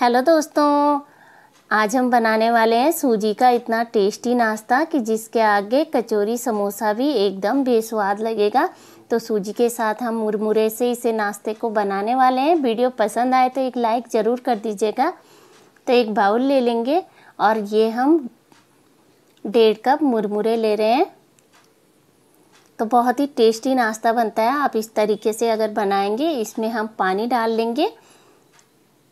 hello दोस्तों आज हम बनाने वाले हैं सूजी का इतना टेस्टी नाश्ता कि जिसके आगे कचौरी समोसा भी एकदम बेस्वाद लगेगा तो सूजी के साथ हम मुरमुरे से इसे नाश्ते को बनाने वाले हैं वीडियो पसंद आए तो एक लाइक ज़रूर कर दीजिएगा तो एक बाउल ले लेंगे और ये हम डेढ़ कप मुरमुरे ले रहे हैं तो बहुत ही टेस्टी नाश्ता बनता है आप इस तरीके से अगर बनाएंगे इसमें हम पानी डाल लेंगे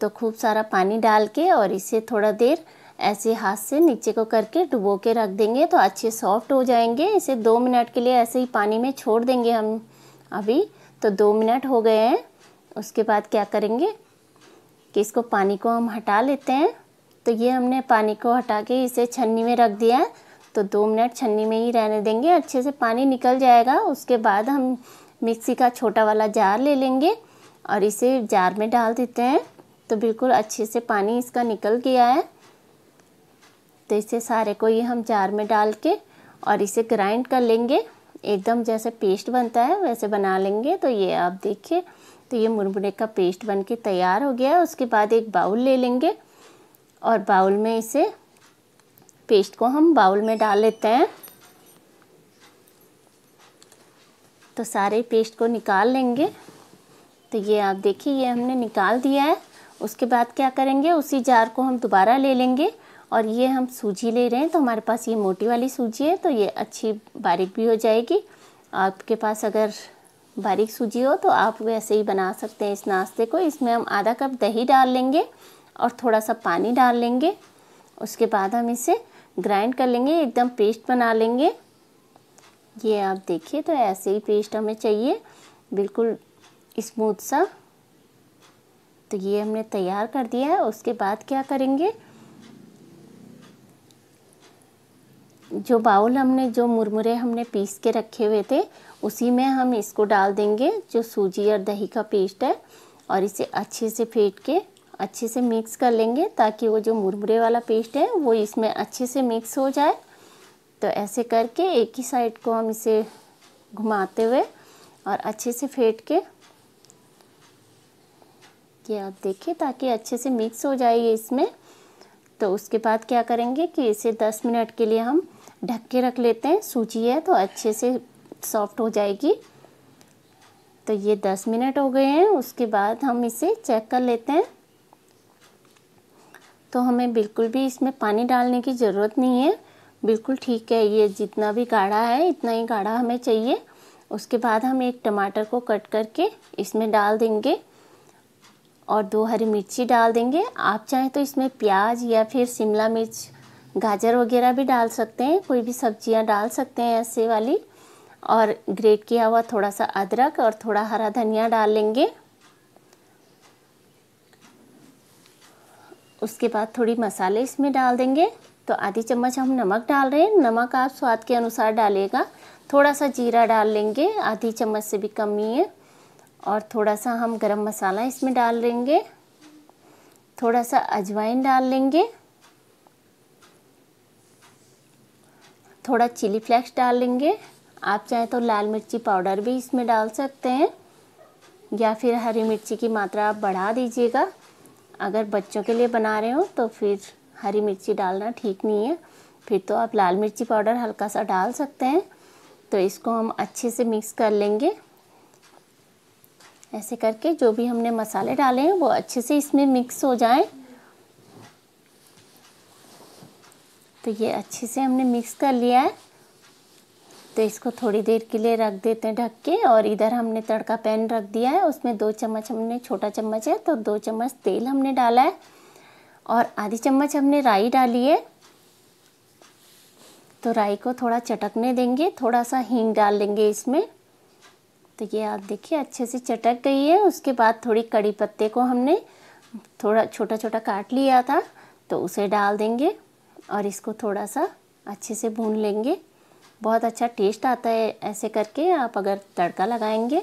तो खूब सारा पानी डाल के और इसे थोड़ा देर ऐसे हाथ से नीचे को करके डुबो के रख देंगे तो अच्छे सॉफ्ट हो जाएंगे इसे दो मिनट के लिए ऐसे ही पानी में छोड़ देंगे हम अभी तो दो मिनट हो गए हैं उसके बाद क्या करेंगे कि इसको पानी को हम हटा लेते हैं तो ये हमने पानी को हटा के इसे छन्नी में रख दिया है तो दो मिनट छन्नी में ही रहने देंगे अच्छे से पानी निकल जाएगा उसके बाद हम मिक्सी का छोटा वाला जार ले लेंगे और इसे जार में डाल देते हैं तो बिल्कुल अच्छे से पानी इसका निकल गया है तो इसे सारे को ये हम जार में डाल के और इसे ग्राइंड कर लेंगे एकदम जैसे पेस्ट बनता है वैसे बना लेंगे तो ये आप देखिए तो ये मुरमुरे का पेस्ट बन के तैयार हो गया है उसके बाद एक बाउल ले लेंगे और बाउल में इसे पेस्ट को हम बाउल में डाल लेते हैं तो सारे पेस्ट को निकाल लेंगे तो ये आप देखिए ये हमने निकाल दिया है उसके बाद क्या करेंगे उसी जार को हम दोबारा ले लेंगे और ये हम सूजी ले रहे हैं तो हमारे पास ये मोटी वाली सूजी है तो ये अच्छी बारीक भी हो जाएगी आपके पास अगर बारीक सूजी हो तो आप वैसे ही बना सकते हैं इस नाश्ते को इसमें हम आधा कप दही डाल लेंगे और थोड़ा सा पानी डाल लेंगे उसके बाद हम इसे ग्राइंड कर लेंगे एकदम पेस्ट बना लेंगे ये आप देखिए तो ऐसे ही पेस्ट हमें चाहिए बिल्कुल स्मूथ सा तो ये हमने तैयार कर दिया है उसके बाद क्या करेंगे जो बाउल हमने जो मुरमुरे हमने पीस के रखे हुए थे उसी में हम इसको डाल देंगे जो सूजी और दही का पेस्ट है और इसे अच्छे से फेंट के अच्छे से मिक्स कर लेंगे ताकि वो जो मुरमुरे वाला पेस्ट है वो इसमें अच्छे से मिक्स हो जाए तो ऐसे करके एक ही साइड को हम इसे घुमाते हुए और अच्छे से फेंट के ये आप देखिए ताकि अच्छे से मिक्स हो जाए इसमें तो उसके बाद क्या करेंगे कि इसे 10 मिनट के लिए हम ढक के रख लेते हैं सूजी है तो अच्छे से सॉफ्ट हो जाएगी तो ये 10 मिनट हो गए हैं उसके बाद हम इसे चेक कर लेते हैं तो हमें बिल्कुल भी इसमें पानी डालने की ज़रूरत नहीं है बिल्कुल ठीक है ये जितना भी गाढ़ा है इतना ही गाढ़ा हमें चाहिए उसके बाद हम एक टमाटर को कट करके इसमें डाल देंगे और दो हरी मिर्ची डाल देंगे आप चाहें तो इसमें प्याज या फिर शिमला मिर्च गाजर वगैरह भी डाल सकते हैं कोई भी सब्जियां डाल सकते हैं ऐसे वाली और ग्रेट किया हुआ थोड़ा सा अदरक और थोड़ा हरा धनिया डाल लेंगे उसके बाद थोड़ी मसाले इसमें डाल देंगे तो आधी चम्मच हम नमक डाल रहे हैं नमक आप स्वाद के अनुसार डालेगा थोड़ा सा जीरा डाल लेंगे आधी चम्मच से भी कम ही है और थोड़ा सा हम गरम मसाला इसमें डाल लेंगे थोड़ा सा अजवाइन डाल लेंगे थोड़ा चिली फ्लेक्स डाल लेंगे आप चाहे तो लाल मिर्ची पाउडर भी इसमें डाल सकते हैं या फिर हरी मिर्ची की मात्रा आप बढ़ा दीजिएगा अगर बच्चों के लिए बना रहे हो तो फिर हरी मिर्ची डालना ठीक नहीं है फिर तो आप लाल मिर्ची पाउडर हल्का सा डाल सकते हैं तो इसको हम अच्छे से मिक्स कर लेंगे ऐसे करके जो भी हमने मसाले डाले हैं वो अच्छे से इसमें मिक्स हो जाएं तो ये अच्छे से हमने मिक्स कर लिया है तो इसको थोड़ी देर के लिए रख देते हैं ढक के और इधर हमने तड़का पैन रख दिया है उसमें दो चम्मच हमने छोटा चम्मच है तो दो चम्मच तेल हमने डाला है और आधी चम्मच हमने राई डाली है तो राई को थोड़ा चटकने देंगे थोड़ा सा हींग डाल देंगे इसमें तो ये आप देखिए अच्छे से चटक गई है उसके बाद थोड़ी कड़ी पत्ते को हमने थोड़ा छोटा छोटा काट लिया था तो उसे डाल देंगे और इसको थोड़ा सा अच्छे से भून लेंगे बहुत अच्छा टेस्ट आता है ऐसे करके आप अगर तड़का लगाएंगे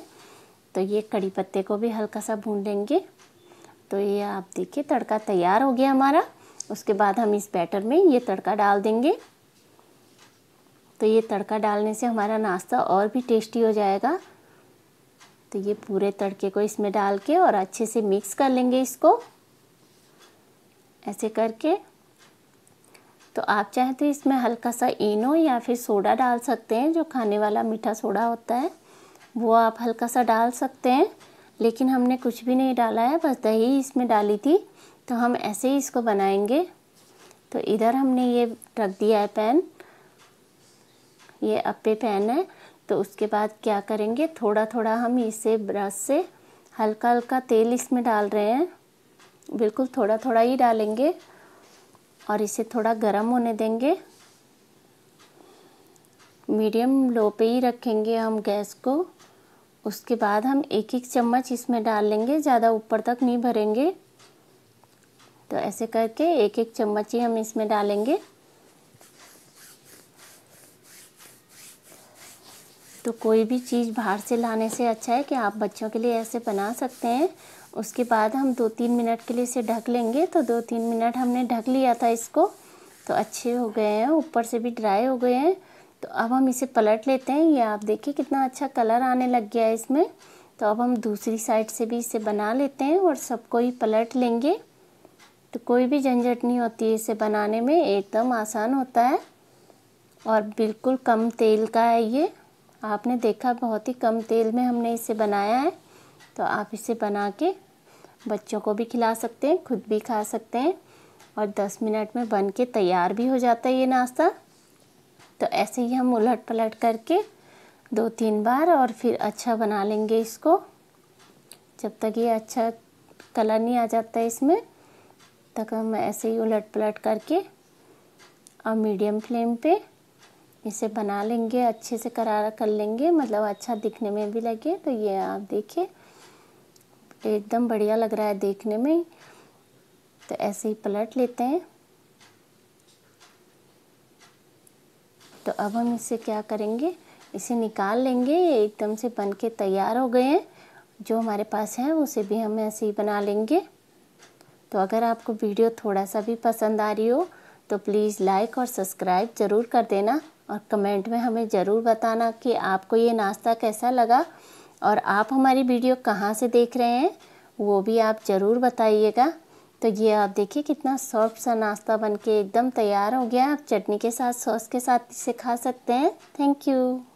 तो ये कड़ी पत्ते को भी हल्का सा भून लेंगे तो ये आप देखिए तड़का तैयार हो गया हमारा उसके बाद हम इस बैटर में ये तड़का डाल देंगे तो ये तड़का डालने से हमारा नाश्ता और भी टेस्टी हो जाएगा तो ये पूरे तड़के को इसमें डाल के और अच्छे से मिक्स कर लेंगे इसको ऐसे करके तो आप चाहे तो इसमें हल्का सा इनो या फिर सोडा डाल सकते हैं जो खाने वाला मीठा सोडा होता है वो आप हल्का सा डाल सकते हैं लेकिन हमने कुछ भी नहीं डाला है बस दही इसमें डाली थी तो हम ऐसे ही इसको बनाएंगे तो इधर हमने ये रख दिया है पैन ये अपे पैन है तो उसके बाद क्या करेंगे थोड़ा थोड़ा हम इसे ब्रश से हल्का हल्का तेल इसमें डाल रहे हैं बिल्कुल थोड़ा थोड़ा ही डालेंगे और इसे थोड़ा गर्म होने देंगे मीडियम लो पे ही रखेंगे हम गैस को उसके बाद हम एक एक चम्मच इसमें डाल लेंगे ज़्यादा ऊपर तक नहीं भरेंगे तो ऐसे करके एक एक चम्मच ही हम इसमें डालेंगे तो कोई भी चीज़ बाहर से लाने से अच्छा है कि आप बच्चों के लिए ऐसे बना सकते हैं उसके बाद हम दो तीन मिनट के लिए इसे ढक लेंगे तो दो तीन मिनट हमने ढक लिया था इसको तो अच्छे हो गए हैं ऊपर से भी ड्राई हो गए हैं तो अब हम इसे पलट लेते हैं ये आप देखिए कितना अच्छा कलर आने लग गया है इसमें तो अब हम दूसरी साइड से भी इसे बना लेते हैं और सबको ही पलट लेंगे तो कोई भी झंझट नहीं होती है इसे बनाने में एकदम आसान होता है और बिल्कुल कम तेल का है ये आपने देखा बहुत ही कम तेल में हमने इसे बनाया है तो आप इसे बना के बच्चों को भी खिला सकते हैं खुद भी खा सकते हैं और 10 मिनट में बन के तैयार भी हो जाता है ये नाश्ता तो ऐसे ही हम उलट पलट करके दो तीन बार और फिर अच्छा बना लेंगे इसको जब तक ये अच्छा कलर नहीं आ जाता है इसमें तक हम ऐसे ही उलट पलट करके और मीडियम फ्लेम पे इसे बना लेंगे अच्छे से करारा कर लेंगे मतलब अच्छा दिखने में भी लगे तो ये आप देखिए एकदम बढ़िया लग रहा है देखने में तो ऐसे ही पलट लेते हैं तो अब हम इसे क्या करेंगे इसे निकाल लेंगे ये एकदम से बन के तैयार हो गए हैं जो हमारे पास हैं उसे भी हम ऐसे ही बना लेंगे तो अगर आपको वीडियो थोड़ा सा भी पसंद आ रही हो तो प्लीज़ लाइक और सब्सक्राइब ज़रूर कर देना और कमेंट में हमें ज़रूर बताना कि आपको ये नाश्ता कैसा लगा और आप हमारी वीडियो कहाँ से देख रहे हैं वो भी आप ज़रूर बताइएगा तो ये आप देखिए कितना सॉफ्ट सा नाश्ता बनके एकदम तैयार हो गया आप चटनी के साथ सॉस के साथ इसे खा सकते हैं थैंक यू